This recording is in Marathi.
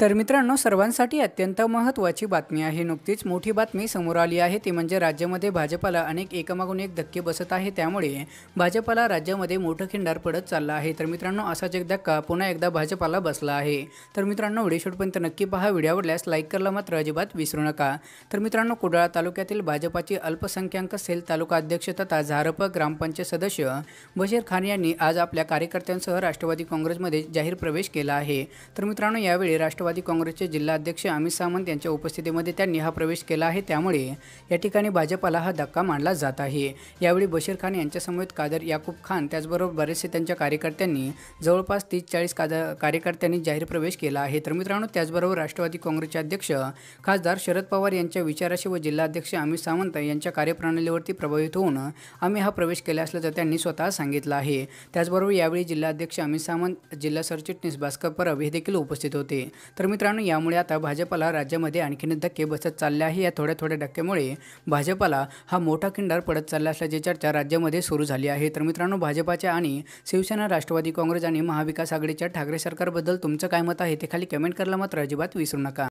तर मित्रांनो सर्वांसाठी अत्यंत महत्त्वाची बातमी आहे नुकतीच मोठी बातमी समोर आली आहे ती म्हणजे राज्यामध्ये भाजपाला अनेक एकामागून एक धक्के बसत आहे त्यामुळे भाजपाला राज्यामध्ये मोठं खिंडार पडत चाललं आहे तर मित्रांनो असाच एक धक्का पुन्हा एकदा भाजपाला बसला आहे तर मित्रांनो व्हिडिओ शेवटपर्यंत नक्की पहा व्हिडिओ आवडल्यास लाईक करायला मात्र अजिबात विसरू नका तर मित्रांनो कुडाळा तालुक्यातील भाजपाची अल्पसंख्याक सेल तालुका अध्यक्ष तथा झारप ग्रामपंचायत सदस्य बशीर खान यांनी आज आपल्या कार्यकर्त्यांसह राष्ट्रवादी काँग्रेसमध्ये जाहीर प्रवेश केला आहे तर मित्रांनो यावेळी राष्ट्र राष्ट्रवादी काँग्रेसचे जिल्हाध्यक्ष अमित सामंत यांच्या उपस्थितीमध्ये त्यांनी हा प्रवेश केला आहे त्यामुळे या ठिकाणी भाजपाला हा धक्का मानला जात आहे यावेळी बशीर खान यांच्यासमवेत कादर याकूब खान त्याचबरोबर बरेचसे त्यांच्या कार्यकर्त्यांनी जवळपास तीस चाळीस कार्यकर्त्यांनी जाहीर प्रवेश केला आहे तर मित्रांनो त्याचबरोबर राष्ट्रवादी काँग्रेसचे अध्यक्ष खासदार शरद पवार यांच्या विचाराशी व जिल्हाध्यक्ष अमित सावंत यांच्या कार्यप्रणालीवरती प्रभावित होऊन आम्ही हा प्रवेश केला असल्याचं त्यांनी स्वतः सांगितलं आहे त्याचबरोबर यावेळी जिल्हाध्यक्ष अमित सावंत जिल्हा सरचिटणीस भास्कर परब हे देखील उपस्थित होते तर मित्रांनो यामुळे आता भाजपाला राज्यामध्ये आणखीन धक्के बसत चालले आहे या थोड्या थोड्या धक्क्यामुळे भाजपाला हा मोठा खिंडार पडत चालला असल्याची चर्चा राज्यामध्ये सुरू झाली आहे तर मित्रांनो भाजपाच्या आणि शिवसेना राष्ट्रवादी काँग्रेस आणि महाविकास आघाडीच्या ठाकरे सरकारबद्दल तुमचं काय मत आहे ते खाली कमेंट करायला मात्र अजिबात विसरू नका